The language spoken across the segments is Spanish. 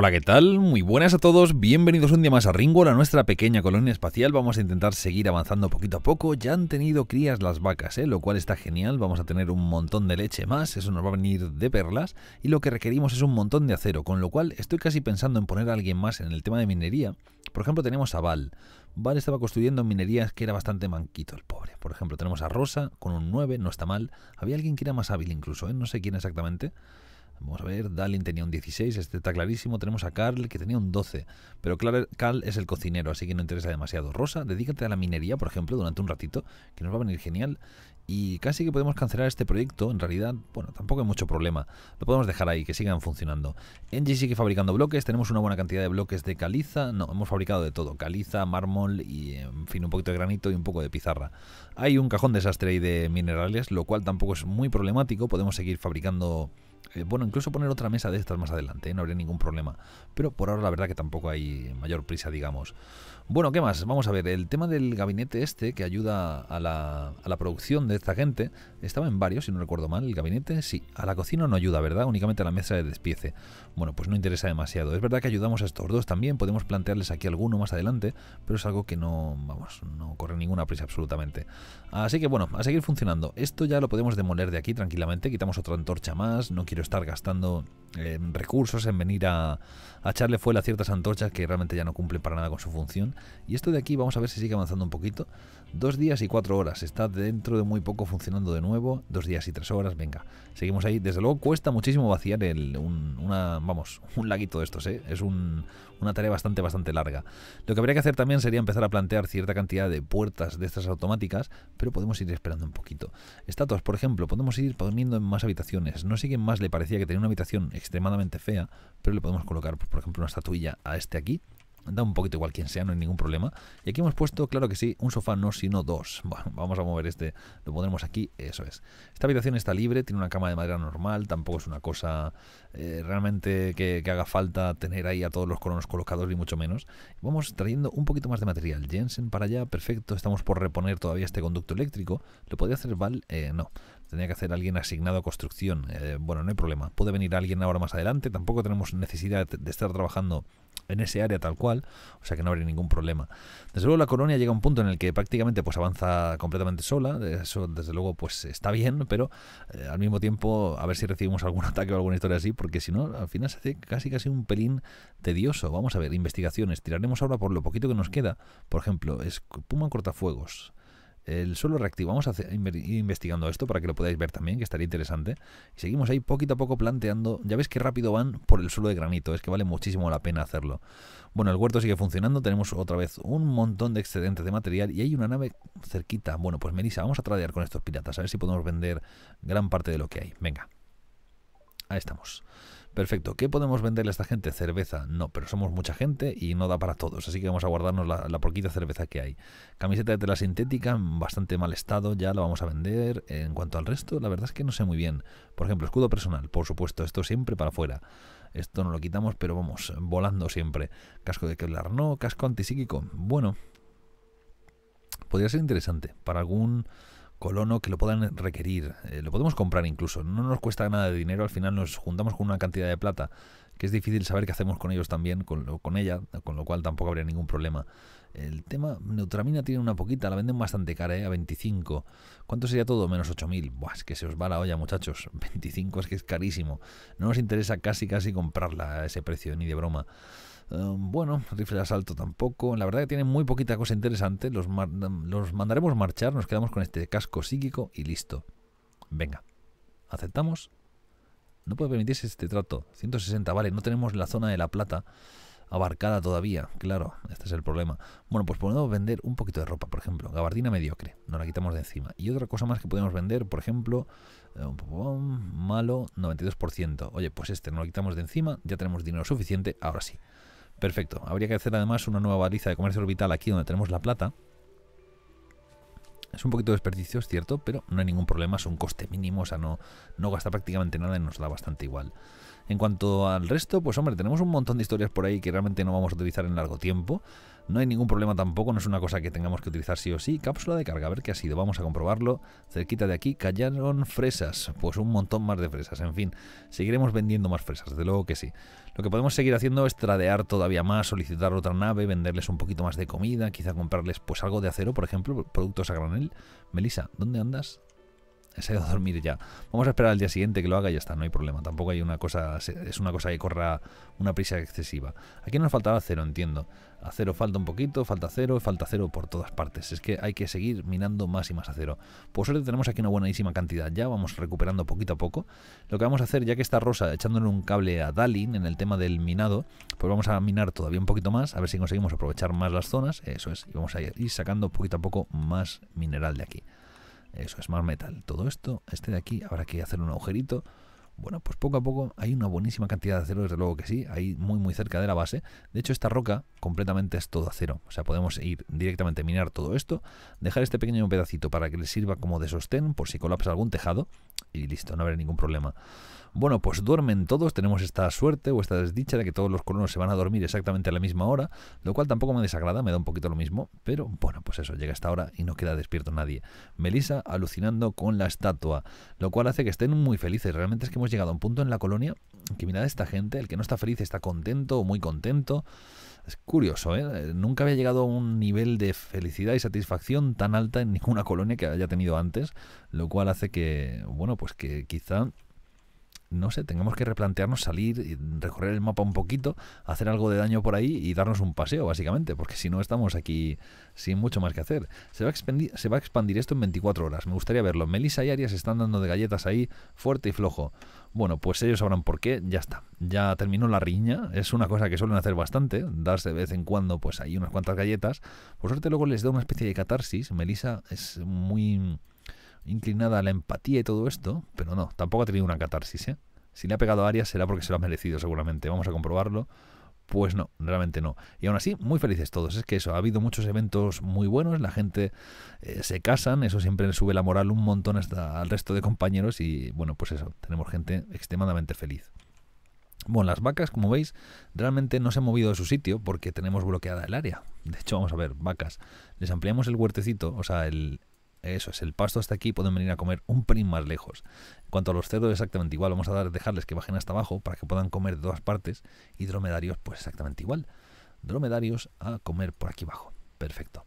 Hola, ¿qué tal? Muy buenas a todos, bienvenidos un día más a Ringo, a nuestra pequeña colonia espacial. Vamos a intentar seguir avanzando poquito a poco. Ya han tenido crías las vacas, ¿eh? lo cual está genial. Vamos a tener un montón de leche más, eso nos va a venir de perlas. Y lo que requerimos es un montón de acero, con lo cual estoy casi pensando en poner a alguien más en el tema de minería. Por ejemplo, tenemos a Val. Val estaba construyendo minerías que era bastante manquito el pobre. Por ejemplo, tenemos a Rosa con un 9, no está mal. Había alguien que era más hábil incluso, ¿eh? no sé quién exactamente. Vamos a ver, Dalin tenía un 16, este está clarísimo. Tenemos a Carl que tenía un 12. Pero Carl es el cocinero, así que no interesa demasiado. Rosa, dedícate a la minería, por ejemplo, durante un ratito, que nos va a venir genial. Y casi que podemos cancelar este proyecto. En realidad, bueno, tampoco hay mucho problema. Lo podemos dejar ahí, que sigan funcionando. Engie sigue fabricando bloques. Tenemos una buena cantidad de bloques de caliza. No, hemos fabricado de todo. Caliza, mármol y, en fin, un poquito de granito y un poco de pizarra. Hay un cajón desastre ahí de minerales, lo cual tampoco es muy problemático. Podemos seguir fabricando eh, bueno, incluso poner otra mesa de estas más adelante, ¿eh? no habría ningún problema. Pero por ahora la verdad que tampoco hay mayor prisa, digamos. Bueno, ¿qué más? Vamos a ver, el tema del gabinete este que ayuda a la, producción de esta gente, estaba en varios, si no recuerdo mal, el gabinete sí, a la cocina no ayuda, ¿verdad? Únicamente a la mesa de despiece. Bueno, pues no interesa demasiado. Es verdad que ayudamos a estos dos también, podemos plantearles aquí alguno más adelante, pero es algo que no, vamos, no corre ninguna prisa absolutamente. Así que bueno, a seguir funcionando. Esto ya lo podemos demoler de aquí tranquilamente, quitamos otra antorcha más, no quiero estar gastando eh, recursos en venir a, a echarle fuel a ciertas antorchas que realmente ya no cumplen para nada con su función. Y esto de aquí vamos a ver si sigue avanzando un poquito. Dos días y cuatro horas. Está dentro de muy poco funcionando de nuevo. Dos días y tres horas. Venga, seguimos ahí. Desde luego cuesta muchísimo vaciar el, un, una, vamos, un laguito de estos. ¿eh? Es una tarea bastante, bastante larga. Lo que habría que hacer también sería empezar a plantear cierta cantidad de puertas de estas automáticas, pero podemos ir esperando un poquito. Estatuas, por ejemplo, podemos ir poniendo en más habitaciones. No sé quién más le parecía que tenía una habitación extremadamente fea, pero le podemos colocar, pues, por ejemplo, una estatuilla a este aquí da un poquito igual quien sea, no hay ningún problema. Y aquí hemos puesto, claro que sí, un sofá no, sino dos. Bueno, vamos a mover este, lo pondremos aquí, eso es. Esta habitación está libre, tiene una cama de madera normal, tampoco es una cosa eh, realmente que, haga falta tener ahí a todos los colonos colocados, ni mucho menos. Vamos trayendo un poquito más de material. Jensen para allá, perfecto, estamos por reponer todavía este conducto eléctrico. ¿Lo podría hacer Val? Eh, no tenía que hacer alguien asignado a construcción. Eh, bueno, no hay problema. Puede venir alguien ahora más adelante. Tampoco tenemos necesidad de estar trabajando en ese área tal cual, o sea que no habría ningún problema. Desde luego la colonia llega a un punto en el que prácticamente pues avanza completamente sola, eso desde luego pues está bien, pero eh, al mismo tiempo a ver si recibimos algún ataque o alguna historia así, porque si no al final se hace casi casi un pelín tedioso. Vamos a ver, investigaciones, tiraremos ahora por lo poquito que nos queda, por ejemplo, es Puma Cortafuegos, el suelo reactivo. Vamos a ir investigando esto para que lo podáis ver también, que estaría interesante. Y seguimos ahí poquito a poco planteando. Ya ves qué rápido van por el suelo de granito. Es que vale muchísimo la pena hacerlo. Bueno, el huerto sigue funcionando. Tenemos otra vez un montón de excedentes de material. Y hay una nave cerquita. Bueno, pues Melissa, vamos a tradear con estos piratas. A ver si podemos vender gran parte de lo que hay. Venga. Ahí estamos. Perfecto. ¿Qué podemos venderle a esta gente? Cerveza. No, pero somos mucha gente y no da para todos. Así que vamos a guardarnos la, porquita cerveza que hay. Camiseta de tela sintética, bastante mal estado, ya la vamos a vender. En cuanto al resto, la verdad es que no sé muy bien. Por ejemplo, escudo personal, por supuesto, esto siempre para afuera. Esto no lo quitamos, pero vamos, volando siempre. Casco de Kevlar, no. Casco antipsíquico, bueno. Podría ser interesante para algún colono que lo puedan requerir. Eh, lo podemos comprar incluso, no nos cuesta nada de dinero, al final nos juntamos con una cantidad de plata que es difícil saber qué hacemos con ellos también, con, con ella, con lo cual tampoco habría ningún problema. El tema, Neutramina tiene una poquita, la venden bastante cara, ¿eh? a 25. ¿Cuánto sería todo? Menos 8.000. Buah, es que se os va la olla, muchachos. 25 es que es carísimo. No nos interesa casi casi comprarla a ese precio, ni de broma. Em, bueno, rifle de asalto tampoco. La verdad que tienen muy poquita cosa interesante. Em, los, mandaremos marchar, nos quedamos con este casco psíquico y listo. Venga, aceptamos. No puede permitirse este trato. 160, vale, no tenemos la zona de la plata abarcada todavía. Claro, este es el problema. Bueno, pues podemos vender un poquito de ropa, por ejemplo. Gabardina mediocre, no la quitamos de encima. Y otra cosa más que podemos vender, por ejemplo, eh, um, malo 92%. Oye, pues este no lo quitamos de encima, ya tenemos dinero suficiente, ahora sí. Perfecto. Habría que hacer además una nueva baliza de comercio orbital aquí donde tenemos la plata. Es un poquito de desperdicio, es cierto, pero no hay ningún problema. Es un coste mínimo, o sea, no, no gasta prácticamente nada y nos da bastante igual. En cuanto al resto, pues hombre, tenemos un montón de historias por ahí que realmente no vamos a utilizar en largo tiempo. No hay ningún problema tampoco, no es una cosa que tengamos que utilizar sí o sí. Cápsula de carga, a ver qué ha sido, vamos a comprobarlo. Cerquita de aquí callaron fresas, pues un montón más de fresas. En fin, seguiremos vendiendo más fresas, desde luego que sí. Lo que podemos seguir haciendo es tradear todavía más, solicitar otra nave, venderles un poquito más de comida, quizá comprarles pues algo de acero, por ejemplo, productos a granel. Melissa, ¿dónde andas? se ha ido a dormir ya. Vamos a esperar al día siguiente que lo haga y ya está, no hay problema. Tampoco hay una cosa, es una cosa que corra una prisa excesiva. Aquí nos faltaba cero, entiendo. A cero falta un poquito, falta cero, falta cero por todas partes. Es que hay que seguir minando más y más acero Por suerte tenemos aquí una buenísima cantidad ya, vamos recuperando poquito a poco. Lo que vamos a hacer, ya que está Rosa echándole un cable a Dalin en el tema del minado, pues vamos a minar todavía un poquito más, a ver si conseguimos aprovechar más las zonas, eso es, y vamos a ir sacando poquito a poco más mineral de aquí. Eso es más metal. Todo esto, este de aquí, habrá que hacer un agujerito. Bueno, pues poco a poco hay una buenísima cantidad de acero, desde luego que sí, hay muy muy cerca de la base. De hecho, esta roca completamente es todo acero. O sea, podemos ir directamente a minar todo esto, dejar este pequeño pedacito para que le sirva como de sostén por si colapsa algún tejado y listo, no habrá ningún problema. Bueno, pues duermen todos, tenemos esta suerte o esta desdicha de que todos los colonos se van a dormir exactamente a la misma hora, lo cual tampoco me desagrada, me da un poquito lo mismo, pero bueno, pues eso, llega esta hora y no queda despierto nadie. Melissa alucinando con la estatua, lo cual hace que estén muy felices. Realmente es que hemos llegado a un punto en la colonia que mirad esta gente, el que no está feliz está contento o muy contento. Es curioso, ¿eh? Nunca había llegado a un nivel de felicidad y satisfacción tan alta en ninguna colonia que haya tenido antes, lo cual hace que, bueno, pues que quizá no sé, tengamos que replantearnos salir, y recorrer el mapa un poquito, hacer algo de daño por ahí y darnos un paseo, básicamente, porque si no estamos aquí sin mucho más que hacer. Se va a expandir, se va a expandir esto en 24 horas, me gustaría verlo. Melissa y Arias están dando de galletas ahí fuerte y flojo. Bueno, pues ellos sabrán por qué, ya está. Ya terminó la riña, es una cosa que suelen hacer bastante, darse de vez en cuando, pues ahí unas cuantas galletas. Por suerte luego les da una especie de catarsis, Melissa es muy inclinada a la empatía y todo esto, pero no, tampoco ha tenido una catarsis, ¿eh? Si le ha pegado a Arias será porque se lo ha merecido seguramente, vamos a comprobarlo. Pues no, realmente no. Y aún así, muy felices todos. Es que eso, ha habido muchos eventos muy buenos, la gente eh, se casan, eso siempre le sube la moral un montón hasta al resto de compañeros y bueno, pues eso, tenemos gente extremadamente feliz. Bueno, las vacas, como veis, realmente no se han movido de su sitio porque tenemos bloqueada el área. De hecho, vamos a ver, vacas, les ampliamos el huertecito, o sea, el, eso es, el pasto hasta aquí, pueden venir a comer un pelín más lejos. En cuanto a los cerdos, exactamente igual, vamos a dar, dejarles que bajen hasta abajo para que puedan comer de todas partes y dromedarios, pues exactamente igual. Dromedarios a comer por aquí abajo. Perfecto.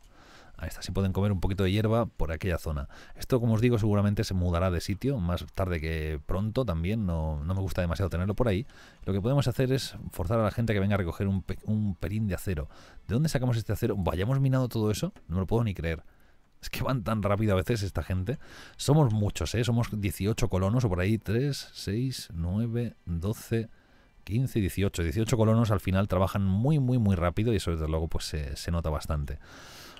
Ahí está, así pueden comer un poquito de hierba por aquella zona. Esto, como os digo, seguramente se mudará de sitio más tarde que pronto también. No, me gusta demasiado tenerlo por ahí. Lo que podemos hacer es forzar a la gente a que venga a recoger un, un pelín de acero. ¿De dónde sacamos este acero? Vayamos minado todo eso. No me lo puedo ni creer. Es que van tan rápido a veces esta gente. Somos muchos, ¿eh? Somos 18 colonos o por ahí 3, 6, 9, 12, 15, 18. 18 colonos al final trabajan muy, muy, muy rápido y eso desde luego pues se, se nota bastante.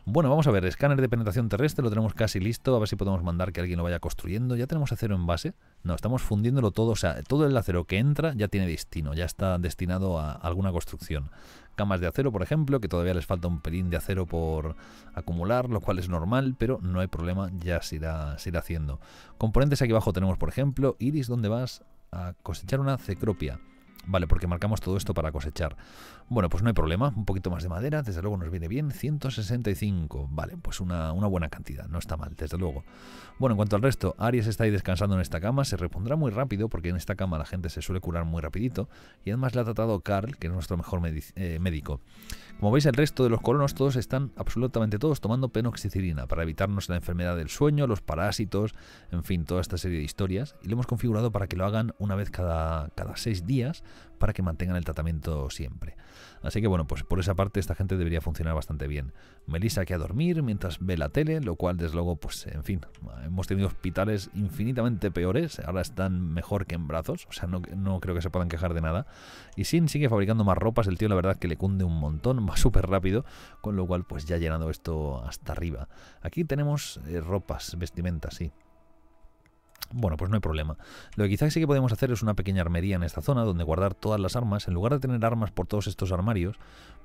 Bueno, vamos a ver, escáner de penetración terrestre, lo tenemos casi listo, a ver si podemos mandar que alguien lo vaya construyendo. Ya tenemos acero en base, no, estamos fundiéndolo todo, o sea, todo el acero que entra ya tiene destino, ya está destinado a alguna construcción camas de acero, por ejemplo, que todavía les falta un pelín de acero por acumular, lo cual es normal, pero no hay problema, ya se irá, haciendo. Componentes aquí abajo tenemos, por ejemplo, Iris, ¿dónde vas? A cosechar una cecropia. Vale, porque marcamos todo esto para cosechar. Bueno, pues no hay problema, un poquito más de madera, desde luego nos viene bien, 165, vale, pues una, buena cantidad, no está mal, desde luego. Bueno, en cuanto al resto, Aries está ahí descansando en esta cama, se repondrá muy rápido porque en esta cama la gente se suele curar muy rapidito y además le ha tratado Carl, que es nuestro mejor eh, médico. Como veis, el resto de los colonos todos están, absolutamente todos, tomando penoxicilina para evitarnos la enfermedad del sueño, los parásitos, en fin, toda esta serie de historias. Y lo hemos configurado para que lo hagan una vez cada, cada seis días para que mantengan el tratamiento siempre. Así que bueno, pues por esa parte esta gente debería funcionar bastante bien. Melissa que a dormir mientras ve la tele, lo cual desde luego, pues en fin, hemos tenido hospitales infinitamente peores, ahora están mejor que en brazos, o sea, no, no creo que se puedan quejar de nada. Y Sin sigue fabricando más ropas, el tío la verdad que le cunde un montón, va súper rápido, con lo cual pues ya ha llenado esto hasta arriba. Aquí tenemos eh, ropas, vestimentas, sí. Bueno, pues no hay problema. Lo que quizás sí que podemos hacer es una pequeña armería en esta zona donde guardar todas las armas. En lugar de tener armas por todos estos armarios,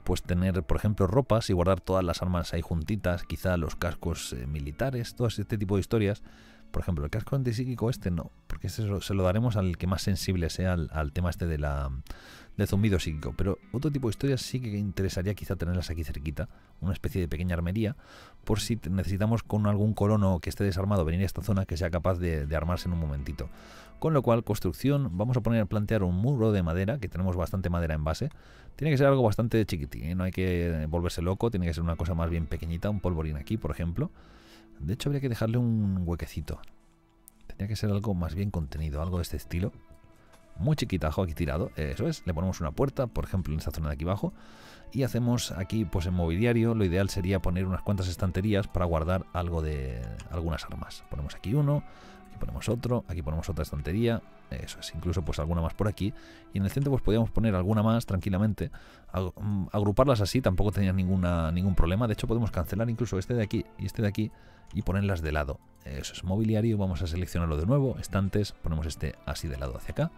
pues tener, por ejemplo, ropas y guardar todas las armas ahí juntitas, quizá los cascos eh, militares, todo este tipo de historias. Por ejemplo, el casco antipsíquico este no, porque eso se lo daremos al que más sensible sea al, tema este de la zumbido psíquico. Pero otro tipo de historias sí que interesaría quizá tenerlas aquí cerquita, una especie de pequeña armería, por si necesitamos con algún colono que esté desarmado venir a esta zona que sea capaz de, armarse en un momentito. Con lo cual, construcción, vamos a poner a plantear un muro de madera, que tenemos bastante madera en base. Tiene que ser algo bastante chiquitín, ¿eh? no hay que eh, volverse loco, tiene que ser una cosa más bien pequeñita, un polvorín aquí, por ejemplo. De hecho, habría que dejarle un huequecito tiene que ser algo más bien contenido, algo de este estilo. Muy chiquitajo aquí tirado, eh, eso es. Le ponemos una puerta, por ejemplo, en esta zona de aquí abajo. Y hacemos aquí, pues en mobiliario, lo ideal sería poner unas cuantas estanterías para guardar algo de algunas armas. Ponemos aquí uno, aquí ponemos otro, aquí ponemos otra estantería, eso es, incluso pues alguna más por aquí, y en el centro pues podíamos poner alguna más tranquilamente, mm, agruparlas así tampoco tenía ningún problema, de hecho podemos cancelar incluso este de aquí y este de aquí y ponerlas de lado, eso es mobiliario, vamos a seleccionarlo de nuevo, estantes, ponemos este así de lado hacia acá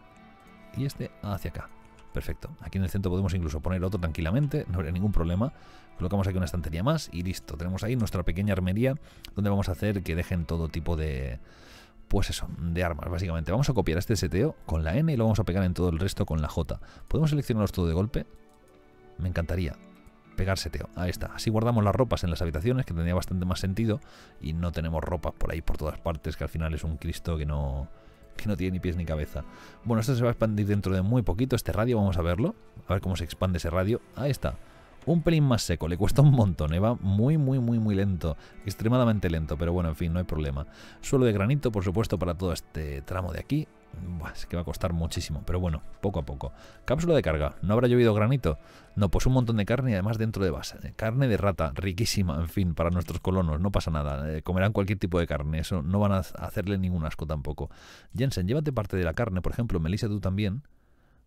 y este hacia acá, perfecto, aquí en el centro podemos incluso poner otro tranquilamente, no habría ningún problema, colocamos aquí una estantería más y listo, tenemos ahí nuestra pequeña armería donde vamos a hacer que dejen todo tipo de pues eso, de armas, básicamente. Vamos a copiar este seteo con la N y lo vamos a pegar en todo el resto con la J. ¿Podemos seleccionarlos todo de golpe? Me encantaría pegar seteo. Ahí está. Así guardamos las ropas en las habitaciones, que tendría bastante más sentido, y no tenemos ropas por ahí, por todas partes, que al final es un Cristo que no que no tiene ni pies ni cabeza. Bueno, esto se va a expandir dentro de muy poquito, este radio, vamos a verlo, a ver cómo se expande ese radio. Ahí está un pelín más seco, le cuesta un montón, ¿eh? va muy, muy, muy, muy lento, extremadamente lento, pero bueno, en fin, no hay problema. Suelo de granito, por supuesto, para todo este tramo de aquí. es que va a costar muchísimo, pero bueno, poco a poco. Cápsula de carga, ¿no habrá llovido granito? No, pues un montón de carne y además dentro de base. Eh, carne de rata, riquísima, en fin, para nuestros colonos, no pasa nada. Eh, comerán cualquier tipo de carne, eso no van a hacerle ningún asco tampoco. Jensen, llévate parte de la carne, por ejemplo, Melissa, tú también.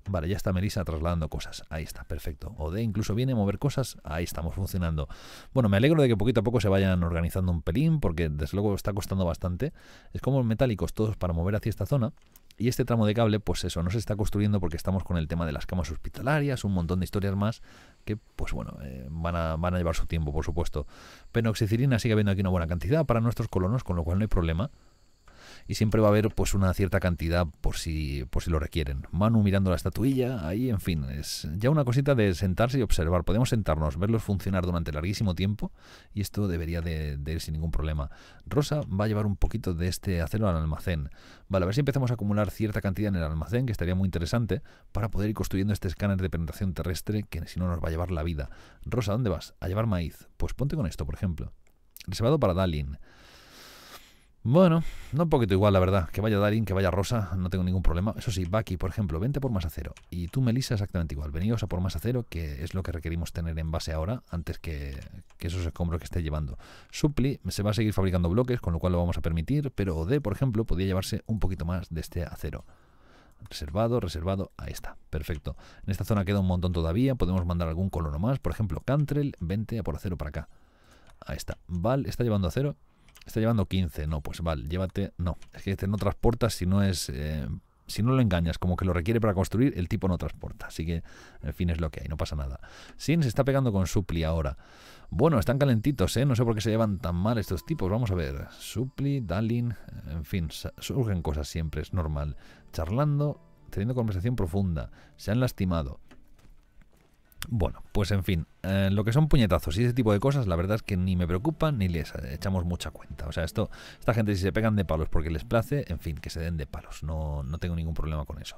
Vale, ya está Melissa trasladando cosas. Ahí está, perfecto. O de incluso viene a mover cosas. Ahí estamos funcionando. Bueno, me alegro de que poquito a poco se vayan organizando un pelín, porque desde luego está costando bastante. Es como metálicos todos para mover hacia esta zona. Y este tramo de cable, pues eso, no se está construyendo porque estamos con el tema de las camas hospitalarias, un montón de historias más que, pues bueno, eh, van, a, van a llevar su tiempo, por supuesto. Penoxicilina sigue habiendo aquí una buena cantidad para nuestros colonos, con lo cual no hay problema y siempre va a haber pues una cierta cantidad por si, por si lo requieren. Manu mirando la estatuilla, ahí en fin, es ya una cosita de sentarse y observar. Podemos sentarnos, verlos funcionar durante larguísimo tiempo y esto debería de, ir sin ningún problema. Rosa va a llevar un poquito de este acero al almacén. Vale, a ver si empezamos a acumular cierta cantidad en el almacén, que estaría muy interesante, para poder ir construyendo este escáner de penetración terrestre que si no nos va a llevar la vida. Rosa, ¿dónde vas? A llevar maíz. Pues ponte con esto, por ejemplo. Reservado para Dalin. Bueno, no un poquito igual, la verdad. Que vaya Darin, que vaya Rosa, no tengo ningún problema. Eso sí, Baki, por ejemplo, vente por más acero. Y tú, Melissa, exactamente igual. Veníos a por más acero, que es lo que requerimos tener en base ahora, antes que, esos escombros que esté llevando. Supli se va a seguir fabricando bloques, con lo cual lo vamos a permitir, pero OD, por ejemplo, podría llevarse un poquito más de este acero reservado, reservado, ahí está, perfecto. En esta zona queda un montón todavía, podemos mandar algún colono más, por ejemplo, Cantrell, 20 a por acero para acá. Ahí está, Val está llevando acero Está llevando 15, no, pues vale, llévate, no, es que este no transporta si no es, eh, si no lo engañas, como que lo requiere para construir, el tipo no transporta, así que, en fin, es lo que hay, no pasa nada. Sin se está pegando con Supli ahora. Bueno, están calentitos, ¿eh? No sé por qué se llevan tan mal estos tipos. Vamos a ver. Supli, Dalin, en fin, surgen cosas siempre, es normal. Charlando, teniendo conversación profunda, se han lastimado. Bueno, pues en fin, eh, lo que son puñetazos y ese tipo de cosas, la verdad es que ni me preocupan ni les eh, echamos mucha cuenta. O sea, esto, esta gente si se pegan de palos porque les place, en fin, que se den de palos. No, no tengo ningún problema con eso.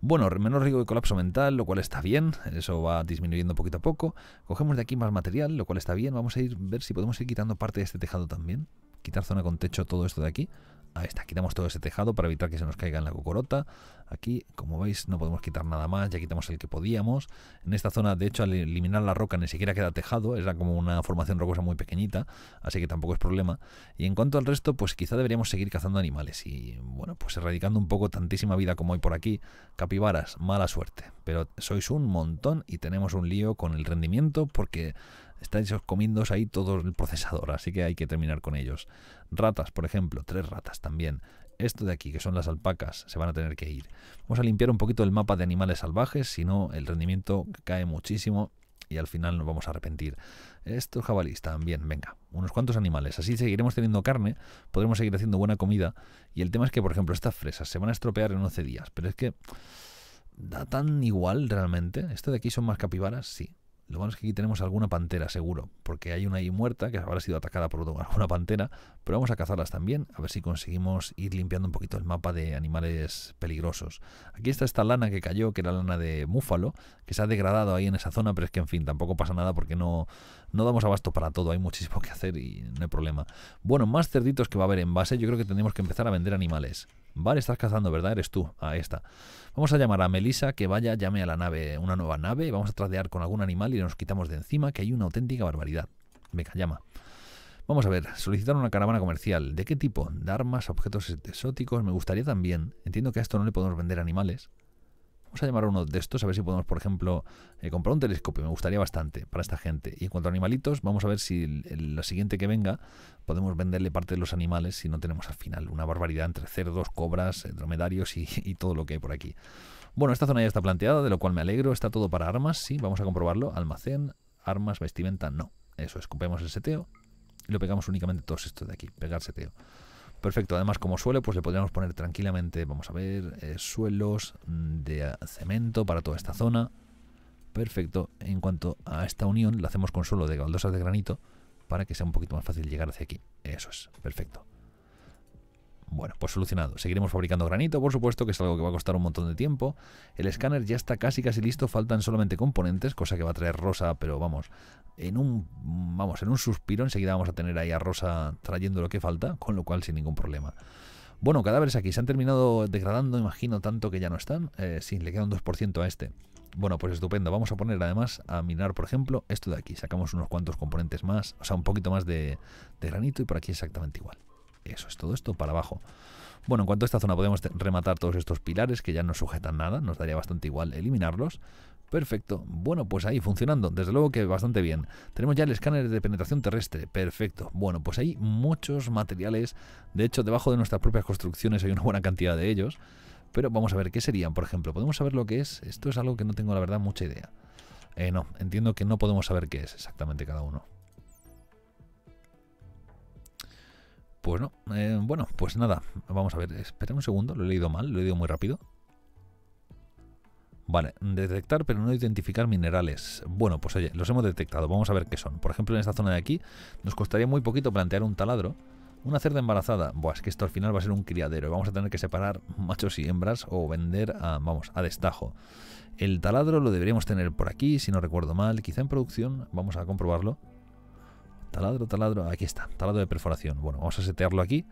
Bueno, menos riesgo de colapso mental, lo cual está bien, eso va disminuyendo poquito a poco. Cogemos de aquí más material, lo cual está bien. Vamos a ir a ver si podemos ir quitando parte de este tejado también. Quitar zona con techo, todo esto de aquí. Ahí está, quitamos todo ese tejado para evitar que se nos caiga en la cocorota. Aquí, como veis, no podemos quitar nada más, ya quitamos el que podíamos. En esta zona, de hecho, al eliminar la roca ni siquiera queda tejado, era como una formación rocosa muy pequeñita, así que tampoco es problema. Y en cuanto al resto, pues quizá deberíamos seguir cazando animales y, bueno, pues erradicando un poco tantísima vida como hay por aquí. Capibaras, mala suerte, pero sois un montón y tenemos un lío con el rendimiento porque estáis comiendo ahí todo el procesador, así que hay que terminar con ellos. Ratas, por ejemplo, tres ratas también esto de aquí, que son las alpacas, se van a tener que ir. Vamos a limpiar un poquito el mapa de animales salvajes, si no el rendimiento cae muchísimo y al final nos vamos a arrepentir. Estos jabalíes también, venga, unos cuantos animales. Así seguiremos teniendo carne, podremos seguir haciendo buena comida. Y el tema es que, por ejemplo, estas fresas se van a estropear en 11 días. Pero es que da tan igual realmente. Esto de aquí son más capibaras, sí. Lo bueno es que aquí tenemos alguna pantera, seguro, porque hay una ahí muerta que habrá sido atacada por alguna pantera, pero vamos a cazarlas también, a ver si conseguimos ir limpiando un poquito el mapa de animales peligrosos. Aquí está esta lana que cayó, que era lana de múfalo, que se ha degradado ahí en esa zona, pero es que en fin, tampoco pasa nada porque no, no damos abasto para todo, hay muchísimo que hacer y no hay problema. Bueno, más cerditos que va a haber en base, yo creo que tendremos que empezar a vender animales. Vale, estás cazando, ¿verdad? Eres tú. Ahí esta. Vamos a llamar a Melissa que vaya, llame a la nave, una nueva nave. Vamos a tradear con algún animal y nos quitamos de encima, que hay una auténtica barbaridad. Venga, llama. Vamos a ver, solicitar una caravana comercial. ¿De qué tipo? De armas, objetos exóticos. Me gustaría también. Entiendo que a esto no le podemos vender animales. Vamos a llamar a uno de estos, a ver si podemos, por ejemplo, eh, comprar un telescopio. Me gustaría bastante para esta gente. Y en cuanto a animalitos, vamos a ver si la siguiente que venga podemos venderle parte de los animales si no tenemos al final una barbaridad entre cerdos, cobras, dromedarios y, todo lo que hay por aquí. Bueno, esta zona ya está planteada, de lo cual me alegro. Está todo para armas, sí, vamos a comprobarlo. Almacén, armas, vestimenta, no. Eso escupemos el seteo y lo pegamos únicamente todos estos de aquí, pegar seteo. Perfecto, además como suelo pues le podríamos poner tranquilamente, vamos a ver, eh, suelos de cemento para toda esta zona. Perfecto, en cuanto a esta unión la hacemos con suelo de baldosas de granito para que sea un poquito más fácil llegar hacia aquí. Eso es, perfecto. Bueno, pues solucionado. Seguiremos fabricando granito, por supuesto, que es algo que va a costar un montón de tiempo. El escáner ya está casi casi listo, faltan solamente componentes, cosa que va a traer Rosa, pero vamos, en un vamos, en un suspiro enseguida vamos a tener ahí a Rosa trayendo lo que falta, con lo cual sin ningún problema. Bueno, cadáveres aquí se han terminado degradando, imagino, tanto que ya no están. Eh, sí, le queda un 2% a este. Bueno, pues estupendo. Vamos a poner además a minar, por ejemplo, esto de aquí. Sacamos unos cuantos componentes más, o sea, un poquito más de, de granito y por aquí exactamente igual. Eso es todo esto para abajo. Bueno, en cuanto a esta zona podemos rematar todos estos pilares que ya no sujetan nada, nos daría bastante igual eliminarlos. Perfecto. Bueno, pues ahí funcionando. Desde luego que bastante bien. Tenemos ya el escáner de penetración terrestre. Perfecto. Bueno, pues hay muchos materiales. De hecho, debajo de nuestras propias construcciones hay una buena cantidad de ellos. Pero vamos a ver qué serían, por ejemplo. ¿Podemos saber lo que es? Esto es algo que no tengo, la verdad, mucha idea. Eh, no, entiendo que no podemos saber qué es exactamente cada uno. Pues no, eh, bueno, pues nada, vamos a ver, espera un segundo, lo he leído mal, lo he leído muy rápido. Vale, detectar pero no identificar minerales. Bueno, pues oye, los hemos detectado, vamos a ver qué son. Por ejemplo, en esta zona de aquí nos costaría muy poquito plantear un taladro. Una cerda embarazada, Buah, es que esto al final va a ser un criadero. y Vamos a tener que separar machos y hembras o vender a, vamos, a destajo. El taladro lo deberíamos tener por aquí, si no recuerdo mal, quizá en producción, vamos a comprobarlo. Taladro, taladro, aquí está, taladro de perforación. Bueno, vamos a setearlo aquí.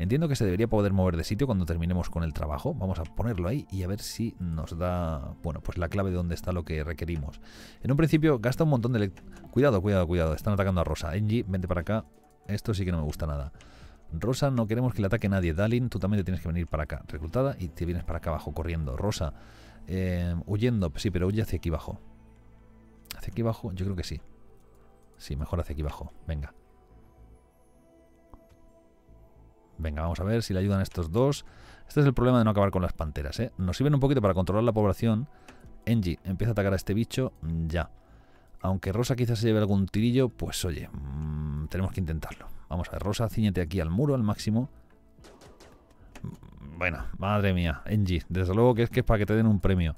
Entiendo que se debería poder mover de sitio cuando terminemos con el trabajo. Vamos a ponerlo ahí y a ver si nos da, bueno, pues la clave de dónde está lo que requerimos. En un principio gasta un montón de... Cuidado, cuidado, cuidado. Están atacando a Rosa. Engie, vente para acá. Esto sí que no me gusta nada. Rosa, no queremos que le ataque nadie. Dalin, tú también te tienes que venir para acá. Reclutada y te vienes para acá abajo corriendo. Rosa, eh, huyendo. Sí, pero huye hacia aquí abajo. ¿Hacia aquí abajo? Yo creo que sí. Sí, mejor hacia aquí abajo. Venga. Venga, vamos a ver si le ayudan estos dos. Este es el problema de no acabar con las panteras, ¿eh? Nos sirven un poquito para controlar la población. Engie empieza a atacar a este bicho mm, ya. Aunque Rosa quizás se lleve algún tirillo, pues oye, mm, tenemos que intentarlo. Vamos a ver, Rosa, ciñete aquí al muro al máximo. Mm, bueno, madre mía, Engie, desde luego que es que es para que te den un premio.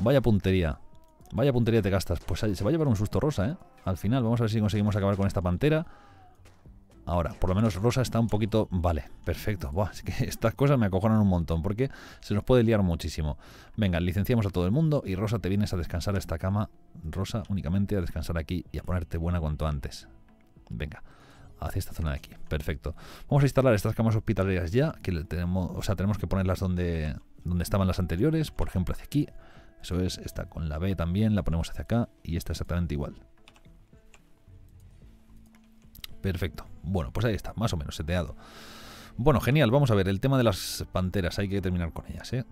Vaya puntería. Vaya puntería te gastas. Pues se va a llevar un susto Rosa, ¿eh? Al final, vamos a ver si conseguimos acabar con esta pantera. Ahora, por lo menos Rosa está un poquito... Vale, perfecto. Buah, que estas cosas me acojonan un montón porque se nos puede liar muchísimo. Venga, licenciamos a todo el mundo y Rosa, te vienes a descansar a esta cama. Rosa, únicamente a descansar aquí y a ponerte buena cuanto antes. Venga, hacia esta zona de aquí. Perfecto. Vamos a instalar estas camas hospitalarias ya, que tenemos, o sea, tenemos que ponerlas donde, donde estaban las anteriores, por ejemplo, hacia aquí. Eso es, esta con la B también, la ponemos hacia acá y está exactamente igual. Perfecto. Bueno, pues ahí está, más o menos seteado. Bueno, genial, vamos a ver, el tema de las panteras, hay que terminar con ellas, ¿eh?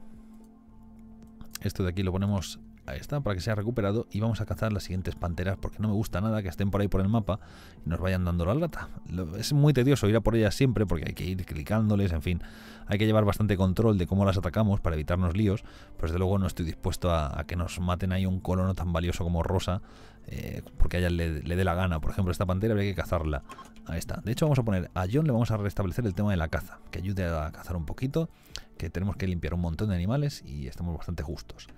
Esto de aquí lo ponemos Ahí está, para que sea recuperado. Y vamos a cazar las siguientes panteras porque no me gusta nada que estén por ahí por el mapa y nos vayan dando la lata. Es muy tedioso ir a por ellas siempre porque hay que ir clicándoles, en fin. Hay que llevar bastante control de cómo las atacamos para evitarnos líos. Pero desde luego no estoy dispuesto a, que nos maten ahí un colono tan valioso como Rosa eh, porque a ella le, le dé la gana. Por ejemplo, esta pantera habría que cazarla. Ahí está. De hecho, vamos a poner a John, le vamos a restablecer el tema de la caza, que ayude a cazar un poquito, que tenemos que limpiar un montón de animales y estamos bastante justos.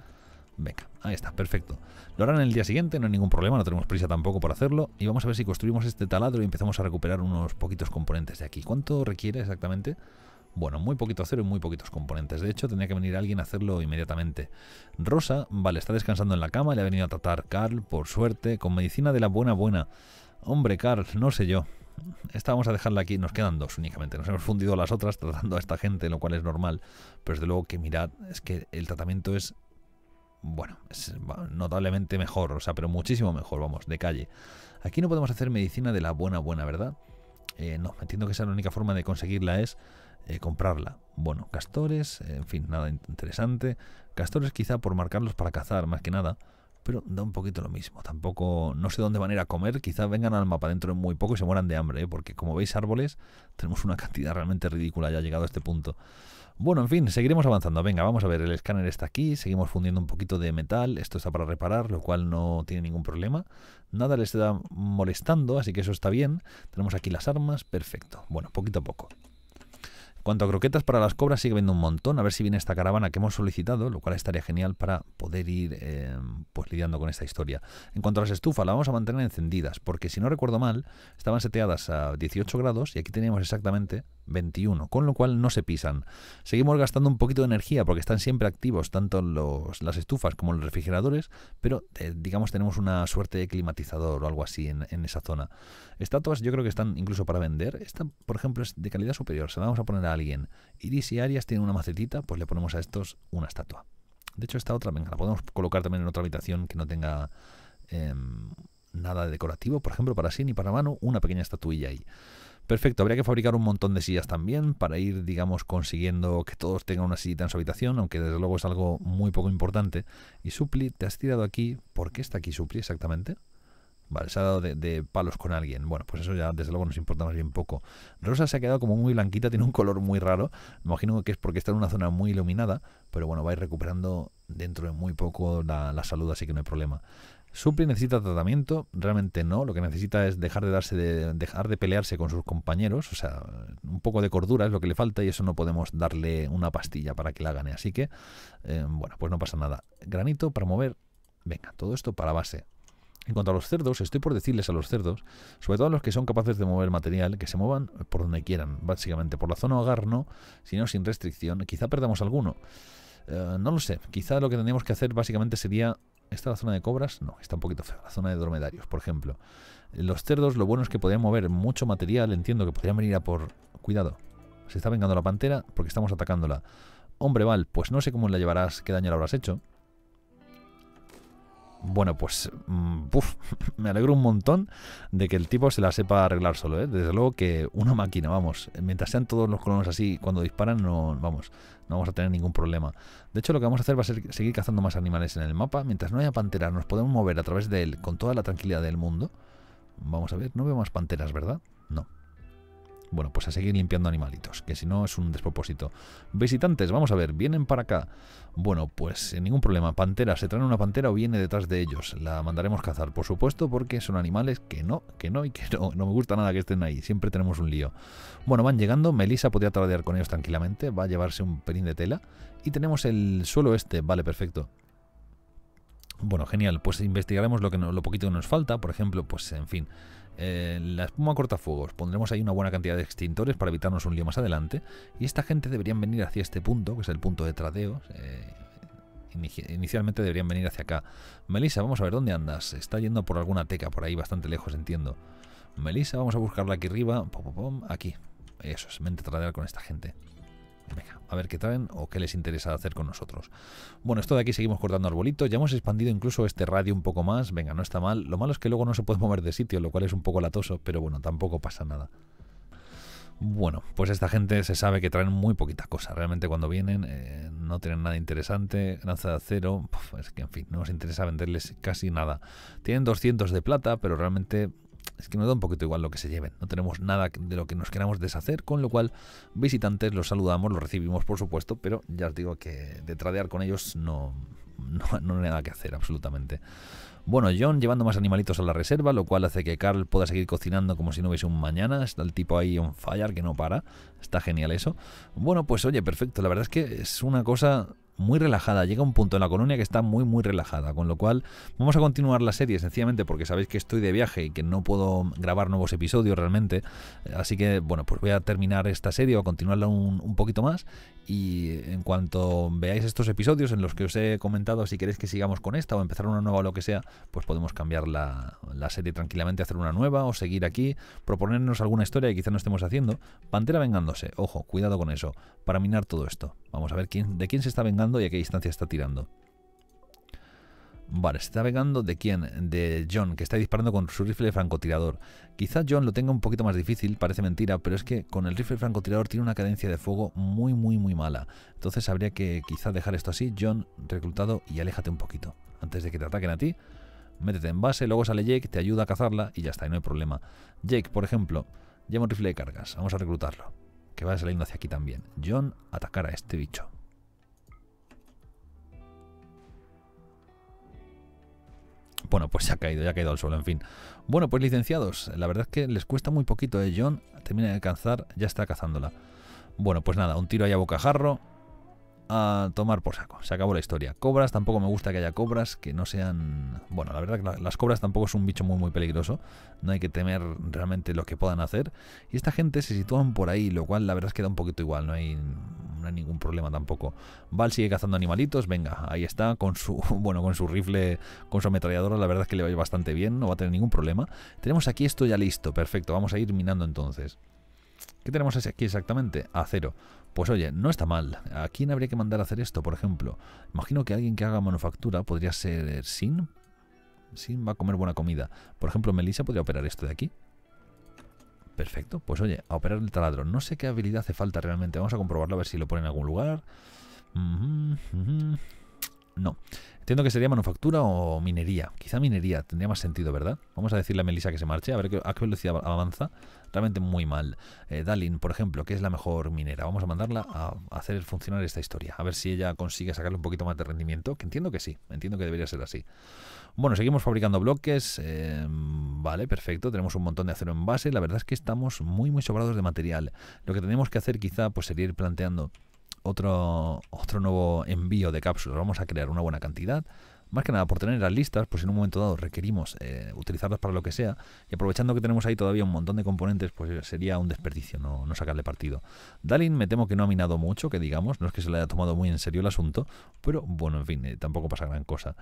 Venga, ahí está, perfecto. Lo harán el día siguiente, no hay ningún problema, no tenemos prisa tampoco por hacerlo. Y vamos a ver si construimos este taladro y empezamos a recuperar unos poquitos componentes de aquí. ¿Cuánto requiere exactamente? Bueno, muy poquito acero y muy poquitos componentes. De hecho, tenía que venir alguien a hacerlo inmediatamente. Rosa, vale, está descansando en la cama, le ha venido a tratar Carl, por suerte, con medicina de la buena buena. Hombre, Carl, no sé yo. Esta vamos a dejarla aquí, nos quedan dos únicamente. Nos hemos fundido las otras tratando a esta gente, lo cual es normal. Pero desde luego que mirad, es que el tratamiento es bueno, es notablemente mejor, o sea, pero muchísimo mejor, vamos, de calle. Aquí no podemos hacer medicina de la buena, buena, ¿verdad? Eh, no, entiendo que esa la única forma de conseguirla es eh, comprarla. Bueno, castores, en fin, nada interesante. Castores quizá por marcarlos para cazar, más que nada pero da un poquito lo mismo. Tampoco, no sé dónde van a ir a comer, quizás vengan al mapa dentro de muy poco y se mueran de hambre, ¿eh? porque como veis árboles, tenemos una cantidad realmente ridícula ya llegado a este punto. Bueno, en fin, seguiremos avanzando. Venga, vamos a ver, el escáner está aquí, seguimos fundiendo un poquito de metal, esto está para reparar, lo cual no tiene ningún problema. Nada le está molestando, así que eso está bien. Tenemos aquí las armas, perfecto. Bueno, poquito a poco. Cuanto a croquetas para las cobras, sigue viendo un montón. A ver si viene esta caravana que hemos solicitado, lo cual estaría genial para poder ir eh, pues lidiando con esta historia. En cuanto a las estufas, las vamos a mantener encendidas, porque si no recuerdo mal, estaban seteadas a 18 grados y aquí teníamos exactamente 21, con lo cual no se pisan. Seguimos gastando un poquito de energía porque están siempre activos tanto las estufas como los refrigeradores, pero eh, digamos tenemos una suerte de climatizador o algo así en, esa zona. Estatuas yo creo que están incluso para vender. Esta, por ejemplo, es de calidad superior, se la vamos a poner a alguien. Iris y Arias tiene una macetita, pues le ponemos a estos una estatua. De hecho, esta otra, venga, la podemos colocar también en otra habitación que no tenga... Em, nada de decorativo, por ejemplo, para sí ni para mano, una pequeña estatuilla ahí. Perfecto, habría que fabricar un montón de sillas también para ir, digamos, consiguiendo que todos tengan una sillita en su habitación, aunque desde luego es algo muy poco importante. Y Supli, te has tirado aquí. ¿Por qué está aquí Supli exactamente? Vale, se ha dado de, palos con alguien. Bueno, pues eso ya desde luego nos importa más bien poco. Rosa se ha quedado como muy blanquita, tiene un color muy raro. Me imagino que es porque está en una zona muy iluminada, pero bueno, va ir recuperando dentro de muy poco la salud, así que no hay problema. Supli necesita tratamiento, realmente no, lo que necesita es dejar de darse de, dejar de pelearse con sus compañeros, o sea, un poco de cordura es lo que le falta y eso no podemos darle una pastilla para que la gane, así que eh, bueno, pues no pasa nada. Granito para mover, venga, todo esto para base. En cuanto a los cerdos, estoy por decirles a los cerdos, sobre todo a los que son capaces de mover material, que se muevan por donde quieran, básicamente por la zona hogar no, sino sin restricción, quizá perdamos alguno. Eh, no lo sé, quizá lo que tendríamos que hacer básicamente sería esta la zona de cobras, no, está un poquito fea. La zona de dromedarios, por ejemplo. Los cerdos, lo bueno es que podrían mover mucho material. Entiendo que podrían venir a por... Cuidado, se está vengando la pantera porque estamos atacándola. Hombre, Val, pues no sé cómo la llevarás, qué daño la habrás hecho. Bueno, pues mm, me alegro un montón de que el tipo se la sepa arreglar solo, ¿eh? Desde luego que una máquina, vamos. Mientras sean todos los colonos así, cuando disparan, no, vamos, no vamos a tener ningún problema. De hecho, lo que vamos a hacer va a ser seguir cazando más animales en el mapa. Mientras no haya panteras, nos podemos mover a través de él con toda la tranquilidad del mundo. Vamos a ver, no veo más panteras, ¿verdad? No. Bueno, pues a seguir limpiando animalitos, que si no es un despropósito. Visitantes, vamos a ver, vienen para acá. Bueno, pues sin eh, ningún problema. Pantera, se traen una pantera o viene detrás de ellos. La mandaremos cazar, por supuesto, porque son animales que no, que no y que no. No me gusta nada que estén ahí. Siempre tenemos un lío. Bueno, van llegando. Melissa podría tardear con ellos tranquilamente. Va a llevarse un pelín de tela. Y tenemos el suelo este. Vale, perfecto. Bueno, genial. Pues investigaremos lo, que lo poquito que nos falta. Por ejemplo, pues en fin eh, la espuma cortafuegos. Pondremos ahí una buena cantidad de extintores para evitarnos un lío más adelante. Y esta gente deberían venir hacia este punto, que es el punto de tradeo, eh, inicialmente deberían venir hacia acá. Melissa, vamos a ver dónde andas. Está yendo por alguna teca por ahí, bastante lejos, entiendo. Melissa, vamos a buscarla aquí arriba. Aquí. Eso es, mente tradear con esta gente. Venga, a ver qué traen o qué les interesa hacer con nosotros. Bueno, esto de aquí seguimos cortando arbolito. Ya hemos expandido incluso este radio un poco más. Venga, no está mal. Lo malo es que luego no se puede mover de sitio, lo cual es un poco latoso, pero bueno, tampoco pasa nada. Bueno, pues esta gente se sabe que traen muy poquita cosa. Realmente cuando vienen eh, no tienen nada interesante. Lanza de acero, es que en fin, no nos interesa venderles casi nada. Tienen 200 de plata, pero realmente es que nos da un poquito igual lo que se lleven. No tenemos nada de lo que nos queramos deshacer, con lo cual visitantes los saludamos, los recibimos por supuesto, pero ya os digo que de tradear con ellos no, no, hay nada que hacer absolutamente. Bueno, John llevando más animalitos a la reserva, lo cual hace que Carl pueda seguir cocinando como si no hubiese un mañana. Está el tipo ahí on fire que no para. Está genial eso. Bueno, pues oye, perfecto. La verdad es que es una cosa muy relajada. Llega un punto en la colonia que está muy, muy relajada. Con lo cual, vamos a continuar la serie sencillamente porque sabéis que estoy de viaje y que no puedo grabar nuevos episodios realmente. Eh, así que, bueno, pues voy a terminar esta serie o a continuarla un, poquito más. Y en cuanto veáis estos episodios en los que os he comentado, si queréis que sigamos con esta o empezar una nueva o lo que sea, pues podemos cambiar la, serie tranquilamente, hacer una nueva o seguir aquí, proponernos alguna historia que quizá no estemos haciendo. Pantera vengándose, ojo, cuidado con eso, para minar todo esto. Vamos a ver quién, de quién se está vengando y a qué distancia está tirando. Vale, se está vengando de quién? De John, que está disparando con su rifle de francotirador. Quizá John lo tenga un poquito más difícil, parece mentira, pero es que con el rifle francotirador tiene una cadencia de fuego muy, muy, muy mala. Entonces habría que quizá dejar esto así. John, reclutado y aléjate un poquito. Antes de que te ataquen a ti, métete en base, luego sale Jake, te ayuda a cazarla y ya está, no hay problema. Jake, por ejemplo, lleva un rifle de cargas, vamos a reclutarlo. Que va saliendo hacia aquí también. John, atacar a este bicho. Bueno, pues se ha caído, ya ha caído al suelo, en fin. Bueno, pues licenciados, la verdad es que les cuesta muy poquito, ¿eh? John termina de alcanzar, ya está cazándola. Bueno, pues nada, un tiro ahí a bocajarro, a tomar por saco. Se acabó la historia. Cobras, tampoco me gusta que haya cobras que no sean... Bueno, la verdad que las cobras tampoco es un bicho muy muy peligroso. No hay que temer realmente lo que puedan hacer. Y esta gente se sitúan por ahí, lo cual la verdad es que da un poquito igual. No hay, ningún problema tampoco. Val sigue cazando animalitos. Venga, ahí está. Con su, bueno, con su rifle, con su ametralladora, la verdad es que le va bastante bien. No va a tener ningún problema. Tenemos aquí esto ya listo. Perfecto. Vamos a ir minando entonces. ¿Qué tenemos aquí exactamente? Acero. Pues oye, no está mal. ¿A quién habría que mandar a hacer esto, por ejemplo? Imagino que alguien que haga manufactura podría ser Sin. Sin va a comer buena comida. Por ejemplo, Melissa podría operar esto de aquí. Perfecto. Pues oye, a operar el taladro. No sé qué habilidad hace falta realmente. Vamos a comprobarlo a ver si lo pone en algún lugar. Uh no. Entiendo que sería manufactura o minería. Quizá minería, tendría más sentido, ¿verdad? Vamos a decirle a Melissa que se marche, a ver qué, a qué velocidad avanza. Realmente muy mal. Eh, Dalin, por ejemplo, que es la mejor minera. Vamos a mandarla a hacer funcionar esta historia. A ver si ella consigue sacarle un poquito más de rendimiento, que entiendo que sí. Entiendo que debería ser así. Bueno, seguimos fabricando bloques. Eh, vale, perfecto. Tenemos un montón de acero en base. La verdad es que estamos muy, muy sobrados de material. Lo que tenemos que hacer quizá pues, sería ir planteando otro, otro nuevo envío de cápsulas. Vamos a crear una buena cantidad más que nada por tener las listas, pues en un momento dado requerimos eh, utilizarlas para lo que sea, y aprovechando que tenemos ahí todavía un montón de componentes, pues sería un desperdicio no, sacarle partido. Dalin me temo que no ha minado mucho, que digamos, no es que se le haya tomado muy en serio el asunto, pero bueno, en fin, eh, tampoco pasa gran cosa.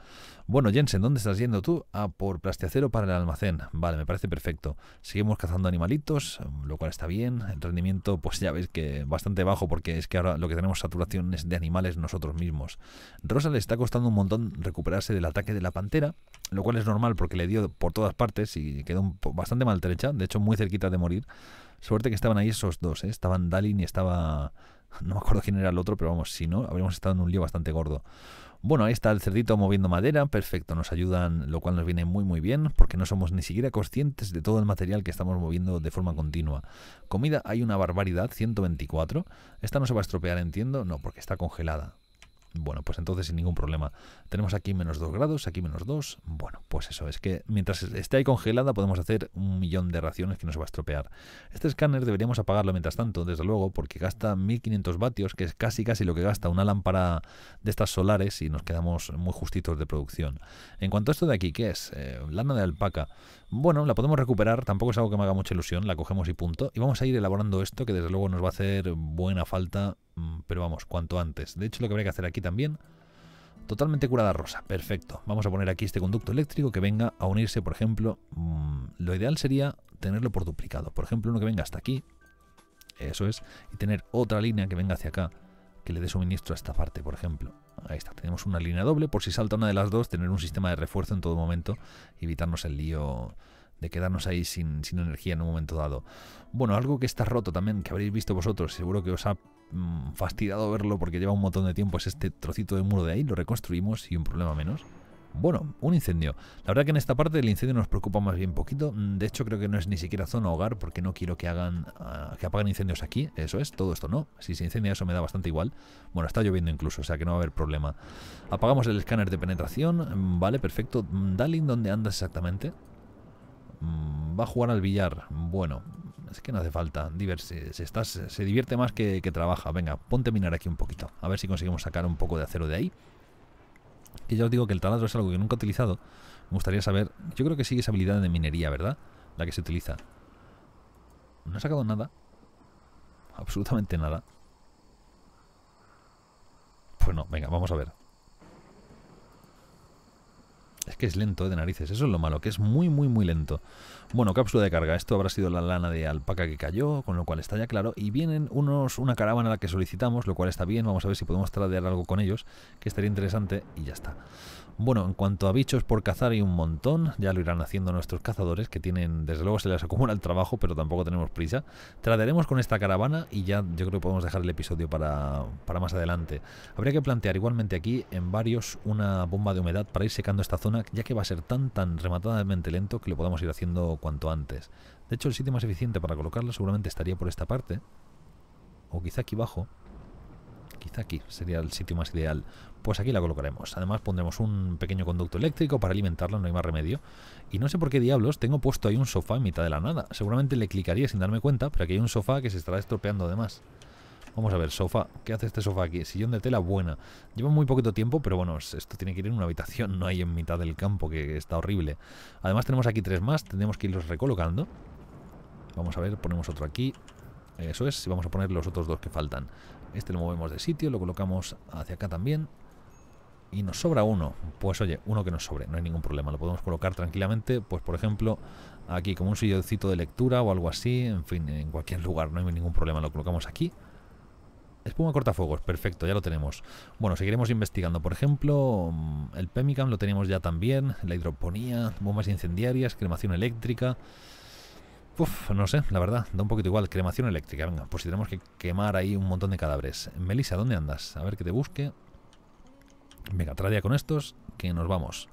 Bueno, Jensen, ¿dónde estás yendo tú? A ah, por plastiacero para el almacén. Vale, me parece perfecto. Seguimos cazando animalitos, lo cual está bien. El rendimiento, pues ya veis que bastante bajo, porque es que ahora lo que tenemos saturación de animales nosotros mismos. Rosa le está costando un montón recuperar del ataque de la pantera, lo cual es normal porque le dio por todas partes y quedó bastante maltrecha, de hecho muy cerquita de morir. Suerte que estaban ahí esos dos, ¿eh? estaban Dalin y estaba... No me acuerdo quién era el otro, pero vamos, si no, habríamos estado en un lío bastante gordo. Bueno, ahí está el cerdito moviendo madera, perfecto, nos ayudan, lo cual nos viene muy muy bien, porque no somos ni siquiera conscientes de todo el material que estamos moviendo de forma continua. Comida hay una barbaridad, 124. Esta no se va a estropear, entiendo, no, porque está congelada. Bueno, pues entonces sin ningún problema. Tenemos aquí menos 2 grados, aquí menos 2. Bueno, pues eso, es que mientras esté ahí congelada podemos hacer un millón de raciones que se va a estropear. Este escáner deberíamos apagarlo mientras tanto, desde luego, porque gasta 1500 vatios, que es casi casi lo que gasta una lámpara de estas solares y nos quedamos muy justitos de producción. En cuanto a esto de aquí, ¿qué es? Eh, lana de alpaca. Bueno, la podemos recuperar, tampoco es algo que me haga mucha ilusión, la cogemos y punto. Y vamos a ir elaborando esto que desde luego nos va a hacer buena falta Mm, pero vamos, cuanto antes. De hecho, lo que habría que hacer aquí también, totalmente curada rosa, perfecto. Vamos a poner aquí este conducto eléctrico que venga a unirse, por ejemplo, mm, lo ideal sería tenerlo por duplicado. Por ejemplo, uno que venga hasta aquí, eso es, y tener otra línea que venga hacia acá, que le dé suministro a esta parte, por ejemplo. Ahí está, tenemos una línea doble, por si salta una de las dos, tener un sistema de refuerzo en todo momento, evitarnos el lío de quedarnos ahí sin energía en un momento dado. Bueno, algo que está roto también, que habréis visto vosotros, seguro que os ha Mm, Fastidado verlo porque lleva un montón de tiempo, es este trocito de muro de ahí, lo reconstruimos y un problema menos. Bueno, un incendio. La verdad que en esta parte del incendio nos preocupa más bien poquito. Mm, de hecho, creo que no es ni siquiera zona hogar porque no quiero que hagan ah, que apaguen incendios aquí. Eso es, todo esto no. Si se incendia eso me da bastante igual. Bueno, está lloviendo incluso, o sea que no va a haber problema. Apagamos el escáner de penetración. Mm, vale, perfecto. Dalin, ¿dónde andas exactamente? Va a jugar al billar. Bueno, es que no hace falta. se, se divierte más que, que, trabaja. Venga, ponte a minar aquí un poquito. A ver si conseguimos sacar un poco de acero de ahí. Que ya os digo que el taladro es algo que nunca he utilizado. Me gustaría saber... Yo creo que sigue esa habilidad de minería, ¿verdad? La que se utiliza. No ha sacado nada. Absolutamente nada. Pues no, venga, vamos a ver. Es que es lento eh, de narices, eso es lo malo, que es muy, muy, muy lento. Bueno, cápsula de carga. Esto habrá sido la lana de alpaca que cayó, con lo cual está ya claro. Y vienen unos, una caravana a la que solicitamos, lo cual está bien. Vamos a ver si podemos tradear algo con ellos, que estaría interesante y ya está. Bueno, en cuanto a bichos por cazar hay un montón, ya lo irán haciendo nuestros cazadores, que tienen, desde luego se les acumula el trabajo, pero tampoco tenemos prisa. traderemos con esta caravana y ya yo creo que podemos dejar el episodio para, más adelante. Habría que plantear igualmente aquí, en varios, una bomba de humedad para ir secando esta zona, ya que va a ser tan, tan rematadamente lento que lo podamos ir haciendo cuanto antes. De hecho, el sitio más eficiente para colocarla seguramente estaría por esta parte. O quizá aquí abajo. Quizá aquí sería el sitio más ideal. Pues aquí la colocaremos. Además pondremos un pequeño conducto eléctrico para alimentarla, no hay más remedio. Y no sé por qué diablos tengo puesto ahí un sofá en mitad de la nada. Seguramente le clicaría sin darme cuenta, pero aquí hay un sofá que se estará estropeando además. Vamos a ver, sofá. ¿Qué hace este sofá aquí? Sillón de tela buena. Lleva muy poquito tiempo, pero bueno, esto tiene que ir en una habitación, no hay en mitad del campo, que está horrible. Además tenemos aquí tres más, tenemos que irlos recolocando. Vamos a ver, ponemos otro aquí. Eso es, y vamos a poner los otros dos que faltan. Este lo movemos de sitio, lo colocamos hacia acá también. Y nos sobra uno. Pues oye, uno que nos sobre, no hay ningún problema. Lo podemos colocar tranquilamente, pues por ejemplo, aquí como un silloncito de lectura o algo así. En fin, en cualquier lugar, no hay ningún problema. Lo colocamos aquí. Espuma cortafuegos, perfecto, ya lo tenemos. Bueno, seguiremos investigando. Por ejemplo, mm, el Pemicam lo tenemos ya también, la hidroponía, bombas incendiarias, cremación eléctrica. Uf, no sé, la verdad, da un poquito igual. Cremación eléctrica, venga, pues si tenemos que quemar ahí un montón de cadáveres. Melissa, ¿dónde andas? A ver que te busque. Venga, ya con estos, que nos vamos.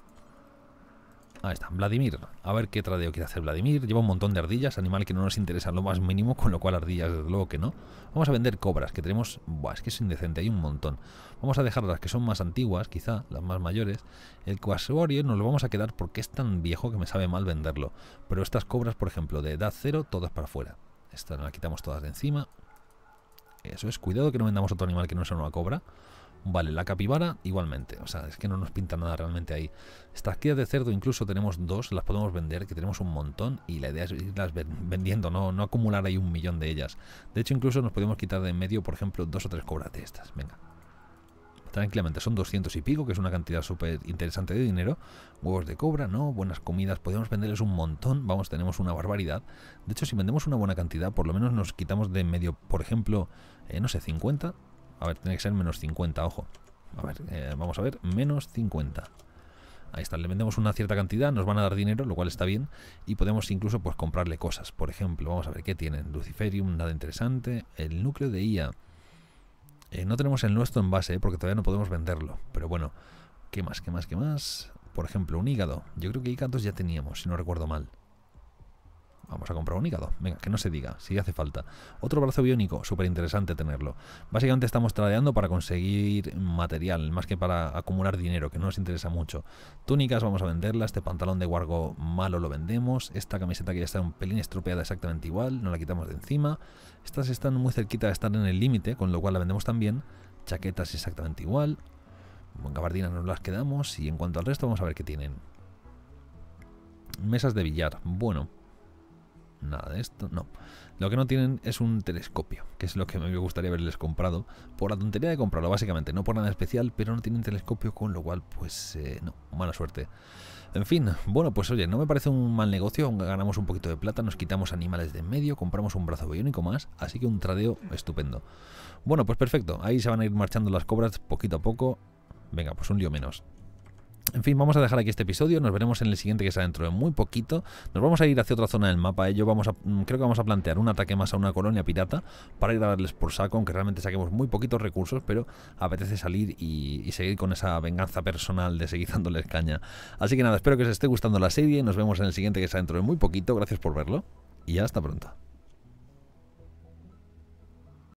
Ahí está, Vladimir. A ver qué tradeo quiere hacer Vladimir. Lleva un montón de ardillas, animal que no nos interesa lo más mínimo, con lo cual ardillas desde luego que no. Vamos a vender cobras, que tenemos... Buah, es que es indecente, hay un montón. Vamos a dejar las que son más antiguas, quizá, las más mayores. El cuasuario nos lo vamos a quedar porque es tan viejo que me sabe mal venderlo. Pero estas cobras, por ejemplo, de edad cero, todas para afuera. Esta la quitamos todas de encima. Eso es, cuidado que no vendamos otro animal que no sea una cobra. Vale, la capibara igualmente, o sea, es que no nos pinta nada realmente ahí. Estas crías de cerdo incluso tenemos dos, las podemos vender, que tenemos un montón y la idea es irlas vendiendo, no, no acumular ahí un millón de ellas. De hecho, incluso nos podemos quitar de en medio, por ejemplo, dos o tres cobras de estas, venga. Tranquilamente, son 200 y pico, que es una cantidad súper interesante de dinero. Huevos de cobra, ¿no? Buenas comidas, podemos venderles un montón, vamos, tenemos una barbaridad. De hecho, si vendemos una buena cantidad, por lo menos nos quitamos de en medio, por ejemplo, eh, no sé, 50, a ver, tiene que ser menos 50, ojo. A ver, eh, vamos a ver, menos 50. Ahí está, le vendemos una cierta cantidad, nos van a dar dinero, lo cual está bien, y podemos incluso pues comprarle cosas. Por ejemplo, vamos a ver qué tienen. Luciferium, nada interesante. El núcleo de IA. Eh, no tenemos el nuestro en base, eh, porque todavía no podemos venderlo. Pero bueno, ¿qué más, qué más, qué más? Por ejemplo, un hígado. Yo creo que hígados ya teníamos, si no recuerdo mal vamos a comprar un hígado. Venga, que no se diga, si hace falta. Otro brazo biónico, súper interesante tenerlo. Básicamente estamos tradeando para conseguir material, más que para acumular dinero, que no nos interesa mucho. Túnicas vamos a venderlas este pantalón de guargo malo lo vendemos, esta camiseta que ya está un pelín estropeada exactamente igual, no la quitamos de encima. Estas están muy cerquita de estar en el límite, con lo cual la vendemos también. Chaquetas exactamente igual. Gabardinas nos las quedamos y en cuanto al resto vamos a ver qué tienen. Mesas de billar. Bueno, nada de esto, no. Lo que no tienen es un telescopio, que es lo que me gustaría haberles comprado, por la tontería de comprarlo, básicamente, no por nada especial, pero no tienen telescopio, con lo cual, pues, eh, no, mala suerte. En fin, bueno, pues oye, no me parece un mal negocio, ganamos un poquito de plata, nos quitamos animales de en medio, compramos un brazo biónico más, así que un tradeo estupendo. Bueno, pues perfecto, ahí se van a ir marchando las cobras poquito a poco. Venga, pues un lío menos. En fin, vamos a dejar aquí este episodio, nos veremos en el siguiente que está dentro de muy poquito. Nos vamos a ir hacia otra zona del mapa, ¿eh? yo mm, creo que vamos a plantear un ataque más a una colonia pirata para ir a darles por saco, aunque realmente saquemos muy poquitos recursos, pero apetece salir y, seguir con esa venganza personal de seguir dándoles caña. Así que nada, espero que os esté gustando la serie, nos vemos en el siguiente que está dentro de muy poquito, gracias por verlo y hasta pronto.